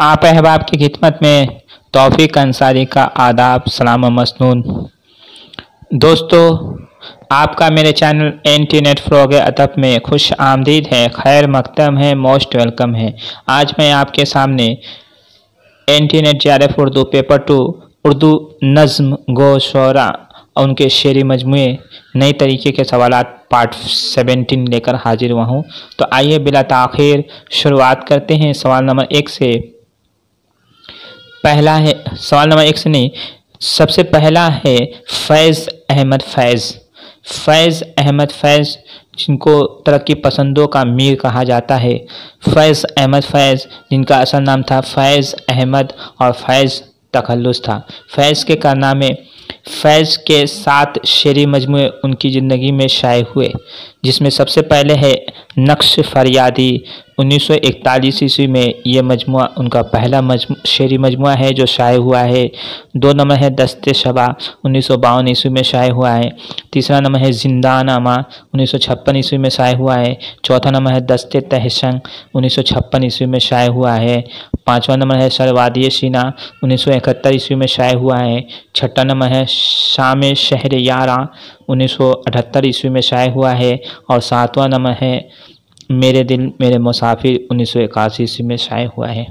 आप अहबाब की खिदमत में तोफ़ी अंसारी का आदाब सलाम मसनून दोस्तों आपका मेरे चैनल एंटी नेट फ्रॉग अदब में खुश आमदीद है खैर मकदम है मोस्ट वेलकम है आज मैं आपके सामने एंटी नेट एफ उर्दू पेपर टू उर्दू नज़म गो शरा उनके शेरी मजमू नए तरीके के सवाल पार्ट सेवेंटीन लेकर हाजिर हुआ हूँ तो आइए बिला तखिर शुरुआत करते हैं सवाल नंबर एक से पहला है सवाल नंबर एक से नहीं सबसे पहला है फैज़ अहमद फैज़ फैज़ अहमद फैज़ जिनको तरक्की पसंदों का मीर कहा जाता है फैज़ अहमद फैज़ जिनका असल नाम था फैज़ अहमद और फैज़ तखलुस था फैज़ के कारनामे फैज़ के सात शेरी मजमू उनकी ज़िंदगी में शाये हुए जिसमें सबसे पहले है नक्श फरियादी 1941 ईस्वी में ये मजमु उनका पहला शेरी मजमु है जो शाये हुआ है दो नंबर है दस्ते शबा उन्नीस ईस्वी में शाये हुआ है तीसरा नंबर है जिंदानामा उन्नीस ईस्वी में शाये हुआ है चौथा नंबर है दस्ते तहसंग उन्नीस ईस्वी में शाये हुआ है पाँचवा नंबर है सरवादी सीना उन्नीस ईस्वी में शाये हुआ है छठा नंबर है शाम शहर यारा 1978 ईस्वी में शाये हुआ है और सातवां नंबर है मेरे दिल मेरे मुसाफिर उन्नीस सौ इक्यासी ईस्वी में शाये हुआ है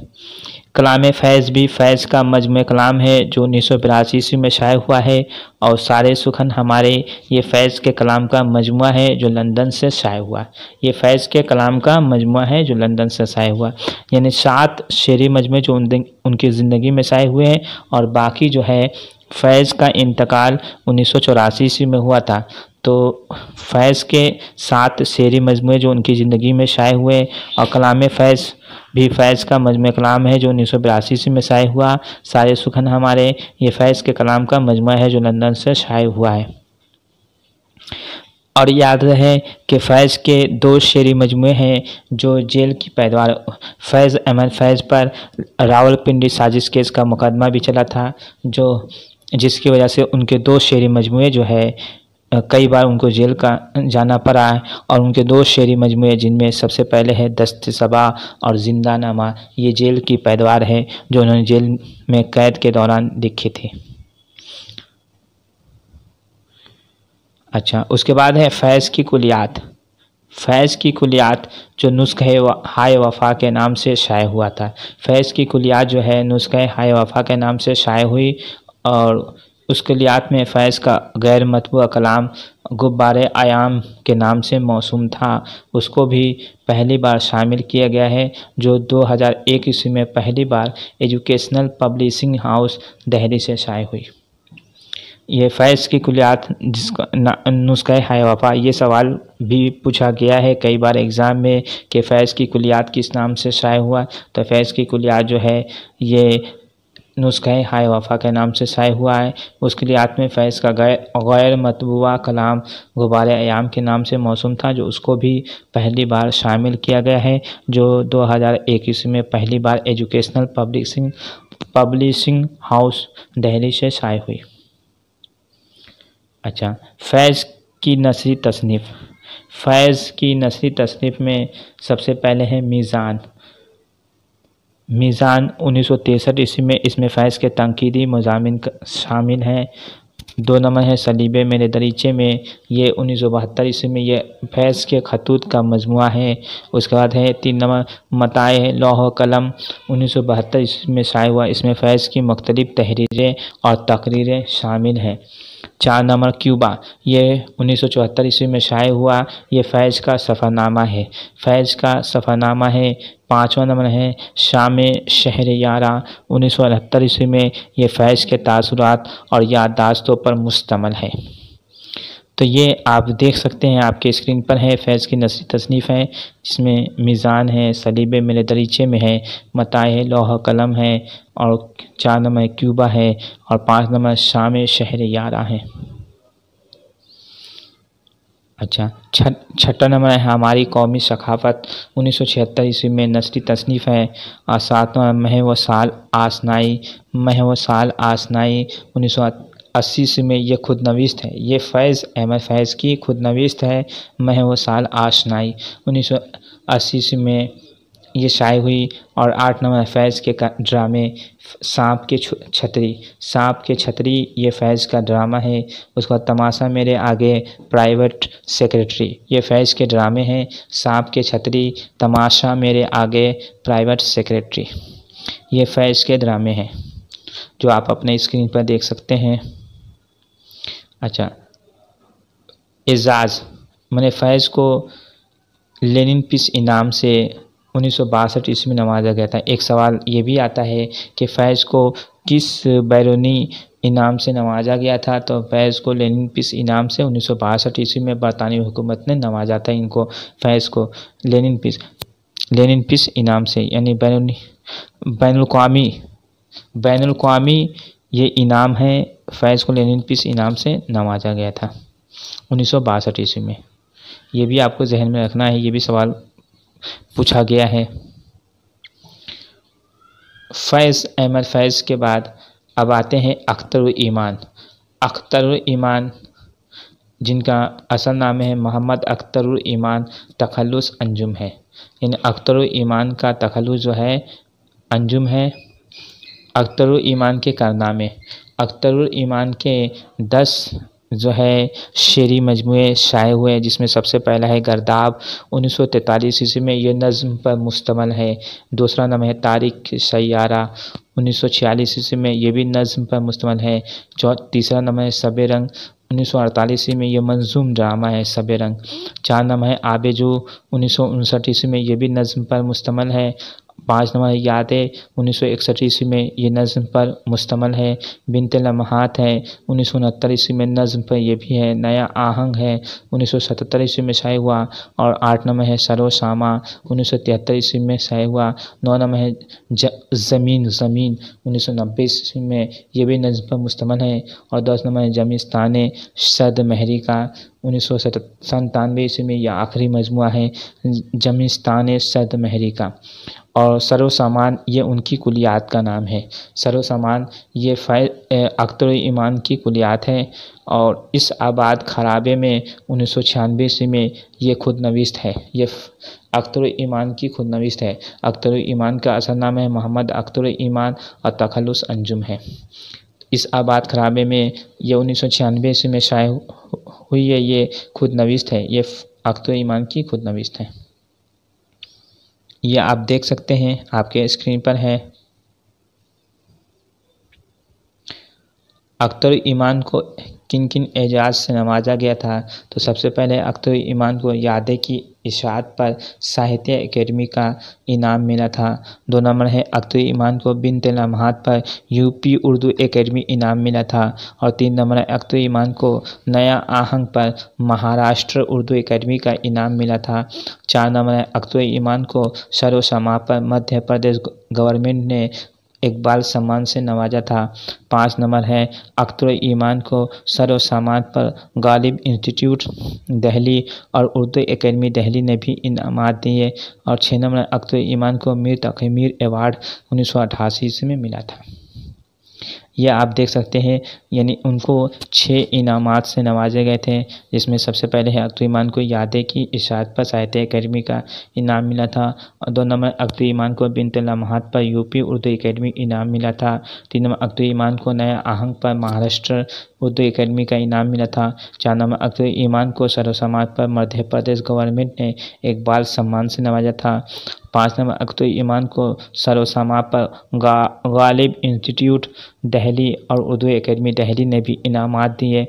कलाम फैज़ भी फैज़ का मजम कलाम है जो उन्नीस सौ बिरासी ईस्वी में शाये हुआ है और सारे सुखन हमारे ये फैज़ के कलाम का मजमु है जो लंदन से शाये हुआ ये फैज़ के कलाम का मजमु है जो लंदन से शाये हुआ यानी सात शेरी मजमे जो उनकी ज़िंदगी में शाये हुए हैं और बाकी जो है फैज़ का इंतकाल उन्नीस सौ चौरासी ईस्वी में हुआ था तो फैज़ के सात शेरी मजमू जो उनकी ज़िंदगी में शाये हुए और कलाम फैज़ भी फैज़ का मजमू कलाम है जो उन्नीस सौ बयासी ईस्वी में शाये हुआ सारे सुखन हमारे ये फैज़ के कलाम का मजमू है जो लंदन से शाये हुआ है और याद रहे कि फैज़ के दो शेरी मजमू हैं जो जेल की पैदावार फैज़ अहमद फैज़ पर रावलपिंडी साजिश केस का मुकदमा भी चला था जो जिसकी वजह से उनके दो शेरी मजमू जो है कई बार उनको जेल का जाना पड़ा है और उनके दो शेरी मजमू जिनमें सबसे पहले है दस्त सबा और जिंदा नामा ये जेल की पैदावार है जो उन्होंने जेल में कैद के दौरान लिखी थी अच्छा उसके बाद है फैज़ की कुलियात फैज़ की कुलियात जो नुस्ख हाय वफ़ा के नाम से शाये हुआ था फैज़ की कुलियात जो है नुस्ख हाय वफ़ा के नाम से शाये हुई और उसके लिए आत्म फैज़ का गैर मतबू कलाम गुब्बारे आयाम के नाम से मौसम था उसको भी पहली बार शामिल किया गया है जो 2001 ईस्वी में पहली बार एजुकेशनल पब्लिशिंग हाउस दहली से शाये हुई ये फैज़ की कुलियात जिसका नुस्ख़े हाय वफा ये सवाल भी पूछा गया है कई बार एग्ज़ाम में कि फैज़ की कुलियात किस नाम से शाये हुआ तो फैज़ की कुलियात जो है ये नुस्ख़े हाय वफ़ा के नाम से शाये हुआ है उसके लिए आत्म फैज़ का गैर गैर मतबूआ कलाम गुबार आयाम के नाम से मौसम था जो उसको भी पहली बार शामिल किया गया है जो दो हज़ार ईस्वी में पहली बार educational publishing publishing house Delhi से शाये हुई अच्छा फैज़ की नसरी तसनीफ़ फैज़ की नसरी तसनीफ़ में सबसे पहले है मीज़ान मीज़ान उन्नीस सौ तिरसठ ईस्वी में इसमें फ़ैज़ के तनकीदी मजामिन शामिल हैं दो नंबर है सलीबे मेरे दरीचे में ये उन्नीस सौ बहत्तर ईस्वी में ये फैज़ के खतूत का मजमू है उसके बाद है तीन नंबर मताए लौह कलम उन्नीस सौ बहत्तर ईस्वी में शाये हुआ इसमें फ़ैज़ की मख्तलिफ़ तहरीरें और तकरीरें शामिल हैं चार नंबर क्यूबा ये उन्नीस सौ चौहत्तर ईस्वी में शाये हुआ ये फैज़ का सफ़रनामा है फैज़ का सफ़रनामा है पाँचवा नंबर है शाम शहर यारा उन्नीस सौ उनहत्तर ईस्वी में ये फैज़ के तासरात और याददाश्तों पर मुश्तमल है तो ये आप देख सकते हैं आपके स्क्रीन पर है फैज़ की नसरी तसनीफ़ है जिसमें मीज़ान है सलीब मिले दरीचे में है मताए है लोह कलम है और चार नंबर क्यूबा है और पाँच नंबर शाम शहर यारा है अच्छा छठ छठा नंबर है हमारी कौमी सखाफत उन्नीस सौ छिहत्तर ईस्वी में नसरी तसनीफ़ है और सातवा मह व साल आसनाई मह व साल आसनाई उन्नीस सौ अस्सी में ये खुद नवीस्त है ये फैज़ अहमद फैज़ की खुद नवीस्त है मैं वो साल आशनाई उन्नीस सौ में ये शाये हुई और आठ नंबर फैज़ के ड्रामे सांप के छतरी सांप के छतरी ये फैज़ का ड्रामा है उसके बाद तमाशा मेरे आगे प्राइवेट सेक्रेटरी ये फैज़ के ड्रामे हैं सांप के छतरी तमाशा मेरे आगे प्राइवेट सेक्रेटरी ये फैज़ के ड्रामे हैं जो आप अपने स्क्रीन पर देख सकते हैं अच्छा एजाज़ मैंने फैज़ को लेनिन पीस इनाम से उन्नीस सौ बासठ ईस्वी में नवाजा गया था एक सवाल ये भी आता है कि फैज़ को किस बैरूनी इनाम से नवाजा गया था तो फैज़ को लेनिन पीस इनाम से उन्नीस सौ बासठ ईस्वी में बरतानवी हुकूमत ने नवाजा था इनको फैज़ को लेनिन पीस लेनिन पीस इनाम से यानी बैन बैन अवी ये इनाम है फैज़ को लेनिन पीस इनाम से नवाजा गया था उन्नीस सौ बासठ ईस्वी में ये भी आपको जहन में रखना है ये भी सवाल पूछा गया है फैज़ अहमद फैज़ के बाद अब आते हैं अख्तर ईमान अख्तर ईमान जिनका असल नाम है मोहम्मद अख्तर ईमान तखलुस अंजुम है इन अख्तर ईमान का तखलुस जो है अंजुम है अख्तर ईमान के कारनामे अख्तरुल ईमान के दस जो है शेरी मजमू शाये हुए हैं जिसमें सबसे पहला है गर्दाब उन्नीस सौ तैतालीस ईस्वी में यह नज़म पर मुश्तमल है दूसरा नाम है तारिक सयारा उन्नीस सौ छियालीस ईस्वी में यह भी नज़म पर मुश्तमल है तीसरा नाम है सब रंग उन्नीस सौ अड़तालीस ईस्वी में यह मंजूम ड्रामा है सब रंग चार नाम है आबेजू उन्नीस सौ उनसठ ईस्वी में यह भी नज़म पर मुश्तमल है पाँच नंबर यादें उन्नीस सौ इकसठ ईस्वी में ये नज़म पर मुश्तमल है बिनत लम्हात है उन्नीस सौ उनहत्तर ईस्वी में नज़म पर यह भी है नया आहंग है उन्नीस सौ सतहत्तर ईस्वी में शाये हुआ और आठ नंबर है सरो सामा उन्नीस सौ तिहत्तर ईस्वी में शाये हुआ नौ नंबर है ज़मीन ज़मीन उन्नीस सौ नब्बे ईस्वी में यह भी नज़म पर मुश्तमल है और दस नंबर है जमीस्तान सद महरी का उन्नीस सौ ईस्वी में यह आखिरी मजमू है जमिस्तान सद महरी का और सर्वसामान ये उनकी कुलियात का नाम है सर्वसामान ये फैज अख्तर ईमान की कुलियात है और इस आबाद खराबे में उन्नीस सौ छियानवे ईस्वी में ये खुद नवीस्त है ये अख्तर ईमान की खुद नवीस्त है अख्तर ईमान का असल नाम है मोहम्मद अख्तर ईमान और तखलस अंजुम है इस आबाद खराबे में यह उन्नीस सौ छियानवे ईस्वी में शाये हुई है ये खुद नवीस्त है ये आखतो ईमान की खुद नवीस्त है यह आप देख सकते हैं आपके स्क्रीन पर है अख्तर ईमान को किन किन एजाज से नवाजा गया था तो सबसे पहले अख्तर ईमान को याद की इशात पर साहित्य एकेडमी का इनाम मिला था दो नंबर है अख्तर ईमान को बिन तलामहत पर यूपी उर्दू एकेडमी इनाम मिला था और तीन नंबर है अख्तर ईमान को नया आहंग पर महाराष्ट्र उर्दू एकेडमी का इनाम मिला था चार नंबर है अख्तर ईमान को सरो पर मध्य प्रदेश गवर्नमेंट ने इकबाल सम्मान से नवाजा था पाँच नंबर है अख्तर ईमान को सर सामान पर गालिब इंस्टीट्यूट दहली और उर्दू एकेडमी दहली ने भी इनामत दिए और छः नंबर अख्तर ईमान को मीर तकमीर एवार्ड उन्नीस सौ अठासी में मिला था यह आप देख सकते हैं यानी उनको छः इनामात से नवाजे गए थे जिसमें सबसे पहले अतु ईमान को यादें की इशात पर साहित्य अकेडमी का इनाम मिला था और दो नंबर अख्तु ईमान को बिन लम्हात पर यूपी उर्दू अकेडमी इनाम मिला था तीन नंबर अख्तु ईमान को नया आहंग पर महाराष्ट्र उर्दू अकेडमी का इनाम मिला था चार नंबर अख्तर ईमान को सर्वसमाज पर मध्य प्रदेश गवर्नमेंट ने एक बाल सम्मान से नवाजा था पाँच नंबर अख्त ईमान को सरोसमा पर गा, गालिब इंस्टीट्यूट दहली और उर्दू एकेडमी दहली ने भी इनाम दिए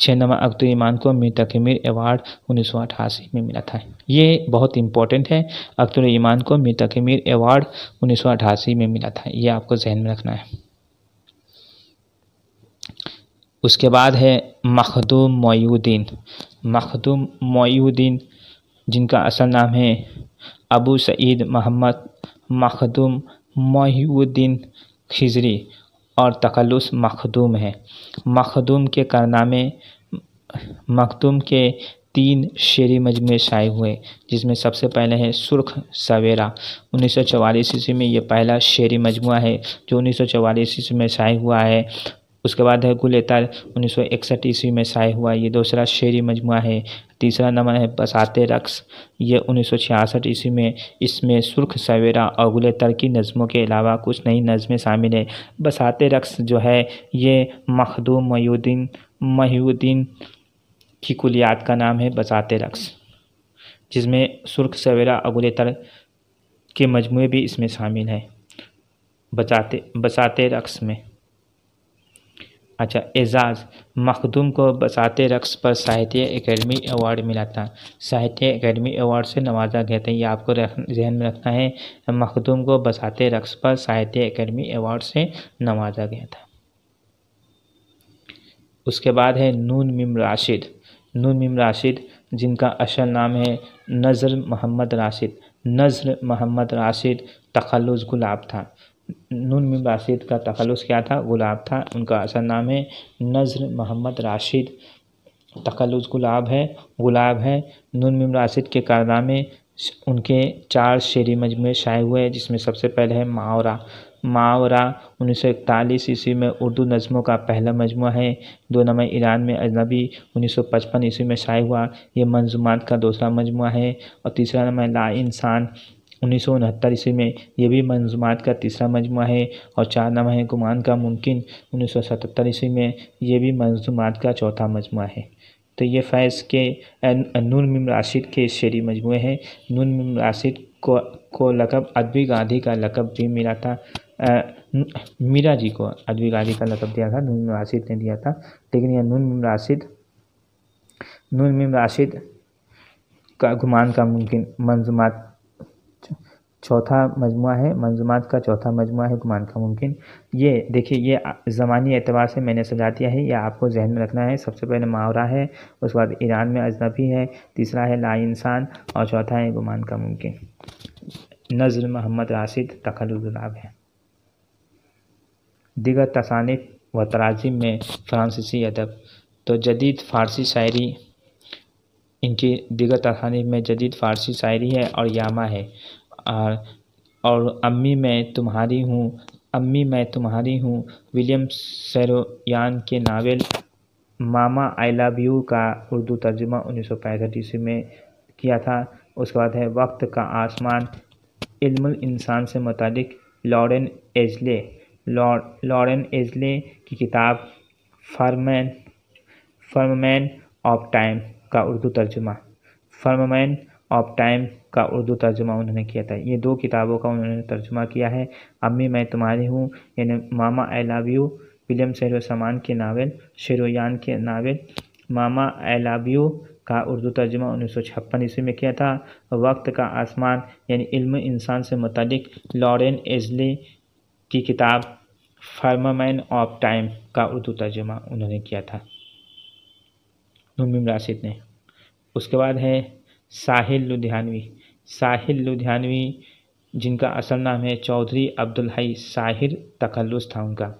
छः नंबर अख्त ईमान को मीर तकमीर एवार्ड उन्नीस सौ अठासी में मिला था ये बहुत इंपॉर्टेंट है अख्त ईमान को मीर तकमीर एवार्ड उन्नीस सौ अठासी में मिला था ये आपको जहन में रखना है उसके बाद है मखदूम मोयुद्दीन मखदूम मोयुद्दीन जिनका असल नाम है अबू सईद मोहम्मद मखदूम महीउद्दीन खिजरी और तखलुस मखदूम है मखदूम के कारनामे मखदूम के तीन शेरी मजमे शाये हुए जिसमें सबसे पहले है सुर्ख सवेरा उन्नीस सौ ईस्वी में यह पहला शेरी मजमु है जो उन्नीस सौ ईस्वी में शाये हुआ है उसके बाद है गुल तार उन्नीस सौ इकसठ ईस्वी में शाये हुआ ये दूसरा शेरी मजमुआ है तीसरा नंबर है बसाते रक्स ये उन्नीस सौ छियासठ ईस्वी में इसमें सुर्ख सवेरा और गुल तर की नज़मों के अलावा कुछ नई नज़में शामिल हैं बसाते रक्स जो है ये मखदूम मयुद्दीन महीउद्दीन की कुलियात का नाम है बसाते रक्स जिसमें सुर्ख सवेरा और गुल के मजमू भी इसमें शामिल हैं बचाते बसाते रक्स में अच्छा एजाज़ मखदूम को बसात रक्स पर साहित्य एकेडमी अवार्ड मिला था साहित्य एकेडमी अवार्ड से नवाजा गया था ये आपको जहन में रखना है मखदूम को बसात रक्स पर साहित्य एकेडमी अवार्ड से नवाजा गया था उसके बाद है नून मिम राशिद नून मिम राशिद जिनका असल नाम है नज़र मोहम्मद राशिद नज़र मोहम्मद राशिद तखलुस गुलाब था नून में राशिद का तखलस क्या था गुलाब था उनका असल नाम है नज़र मोहम्मद राशिद तखलस गुलाब है गुलाब है नून में राशिद के कारनामे उनके चार शेरी मजमू शाये हुए हैं जिसमें सबसे पहले है मावरा मावरा उन्नीस सौ इकतालीस ईस्वी में उर्दू नज़मों का पहला मजमू है दो नंबर ईरान में अजनबी उन्नीस सौ पचपन ईस्वी में शाये हुआ ये मंजूमात का दूसरा मजमू है और तीसरा नंबर ला इंसान उन्नीस सौ उनहत्तर ईस्वी में यह भी मंजूमात का तीसरा मजमू है और चार नाम है गुमान का मुमकिन उन्नीस सौ सतहत्तर ईस्वी में यह भी मंजूमात का चौथा मजमू है तो ये फैज़ के नून मिम राशिद के शेरी मजमू हैं नून मिम राशिद को को लकब अदबी गांधी का लकब भी मिला था आ, मीरा जी को अदबी गांधी का लकब दिया था नून मिम राशिद ने दिया था लेकिन यह नून मिम राशिद नून मिम राशिद का गुमान का मुमकिन मंजूमत चौथा मजमू है मंजूमत का चौथा मजमू है गुमान का मुमकिन ये देखिए ये ज़मानी एतबार से मैंने सजा दिया है या आपको जहन में रखना है सबसे पहले मावरा है उसके बाद ईरान में अजनबी है तीसरा है ला इंसान और चौथा है गुमान का मुमकिन नज़र मोहम्मद राशिद तखलगुलाब है दिगर तसानिफ व तराजिम में फ्रांसीसी अदब तो जदीद फ़ारसी शायरी इनकी दिगर तसानी में जदीद फ़ारसी शायरी है और यामा है आर और अम्मी मैं तुम्हारी हूँ अम्मी मैं तुम्हारी हूँ विलियम सैरोन के novel Mama I love you का उर्दू तर्जुमा उन्नीस सौ पैंसठ ईस्वी में किया था उसके बाद है वक्त का आसमान इल्म इंसान से मतलब लॉरेन एजले लॉरेन एजले की किताब फर्मैन फर्मैन ऑफ टाइम का उर्दू तर्जुमा फर्मैन ऑफ टाइम का उर्दू तर्जुमा उन्होंने किया था ये दो किताबों का उन्होंने तर्जुमा किया है अम्मी मैं तुम्हारी हूँ यानी Mama I love you William शेर सामान के नावल शेरोयान के novel Mama I love you का उर्दू तर्जुमा उन्नीस सौ छप्पन ईस्वी में किया था वक्त का आसमान यानी इल्म इंसान से मुतलिक लॉरेन एजले की किताब फार्मामैन ऑफ टाइम का उर्दू तर्जुमा उन्होंने किया था नूमिम राशिद ने उसके बाद है साहिल लुधियानवी साहिल लुधियानवी जिनका असल नाम है चौधरी अब्दुल हई साहिर तखल्लुस था उनका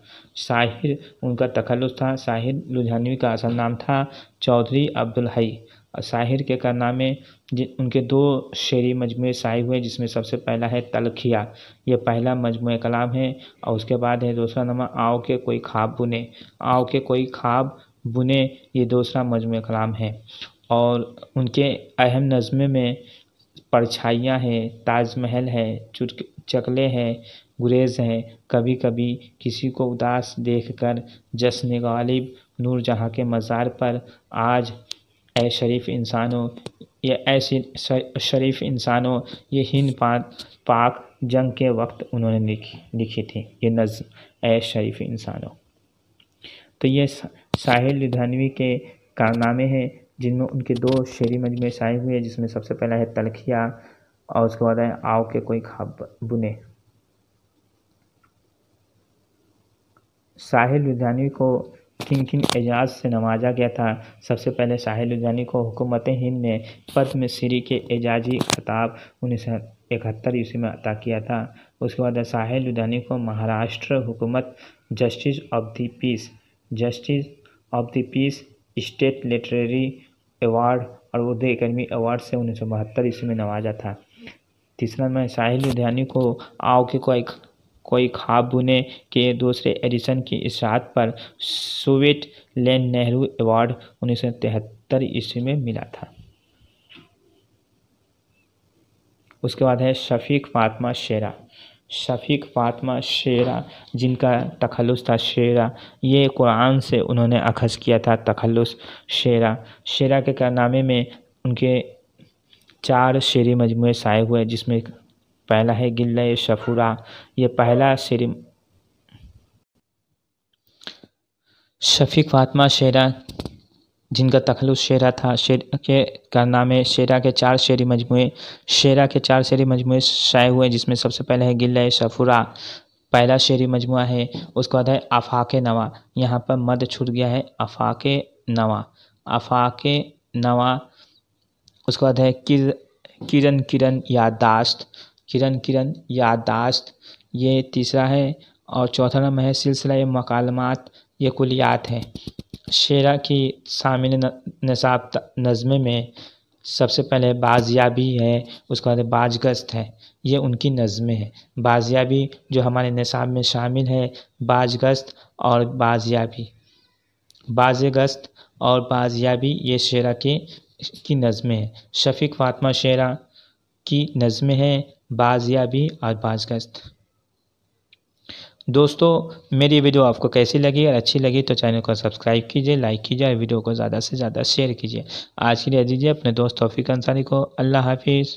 साहिर उनका तखल्लुस था साहिर लुधियानवी का असल नाम था चौधरी अब्दुल हई साहिर के कारनामे उनके दो शेरी मजमू शाही हुए जिसमें सबसे पहला है तलखिया ये पहला मजमू कलाम है और उसके बाद है दूसरा नंबर आओ के कोई ख्वाब बुने आओ के कोई ख्वाब बुने ये दूसरा मजमू कलाम है और उनके अहम नजमे में परछाइयाँ हैं ताजमहल है चुटक चकले हैं गुरेज़ हैं कभी कभी किसी को उदास देखकर जश्न गालिब नूर जहाँ के मज़ार पर आज ए शरीफ इंसानों ये ऐसे शरीफ इंसानों ये हिंद पाक पाक जंग के वक्त उन्होंने लिखी लिखी थी ये नज़म ए शरीफ इंसानों तो ये साहिल धनवी के कारनामे हैं जिनमें उनके दो शेरी मजमे शाये हुए हैं जिसमें सबसे पहला है तलखिया और उसके बाद है आओ के कोई खाब बुने साहिल लुधियानी को किन किन एजाज से नवाजा गया था सबसे पहले साहिल लुधियानी को हुकूमत हिंद ने पद्म श्री के एजाजी खताब उन्नीस सौ इकहत्तर ईस्वी में अता किया था उसके बाद साहिल लुधियानी को महाराष्ट्र हुकूमत justice of the peace justice of the peace state literary award और दे अकेडमी अवार्ड से उन्नीस सौ बहत्तर ईस्वी में नवाजा था तीसरा में साहिल लुधियानी को आओ के कोई कोई खाब बुने के दूसरे एडिशन की इशात पर सोवियत लैंड नेहरू अवार्ड उन्नीस सौ तिहत्तर ईस्वी में मिला था उसके बाद है शफीक फातमा शेरा शफीक फातमा शेरा जिनका तखलुस था शेरा ये कुरान से उन्होंने अखज़ किया था तखलुस शेरा शेरा के कारनामे में उनके चार शेरी मजमू शाये हुए जिसमें पहला है गिल्ला शफूरा ये पहला शेरी शफीक फातमा शेरा जिनका तखलुस शेरा था शेर के कारनामे शेरा के चार शेरी मजमू शेरा के चार शेरी मजमू शाये हुए हैं जिसमें सबसे पहले है गिल्ला शफुरा पहला शेरी मजमू है उसके बाद है अफाक नवा यहाँ पर मद छूट गया है अफाक नवा अफाक नवा उसके बाद है किर किरण किरण यादाश्त किरण किरण यादाश्त ये तीसरा है और चौथा नाम है सिलसिला मकालमात ये कुलियात है शेरा की सामिन नसाब नज़मे में सबसे पहले बाजियाबी है उसके बाद बाजगस्त है ये उनकी नज़में हैं बाजियाबी जो हमारे नसाब में शामिल है बाजगस्त और बाजियाबी बाजगस्त और बाजियाबी ये शेरा के की नज़में हैं शफीक फातमा शेरा की नज़में हैं बाजियाबी और बाजगस्त दोस्तों मेरी वीडियो आपको कैसी लगी और अच्छी लगी तो चैनल को सब्सक्राइब कीजिए लाइक कीजिए और वीडियो को ज़्यादा से ज़्यादा शेयर कीजिए आज के लिए दीजिए अपने दोस्त तोफ़ी अंसारी को अल्लाह हाफिज़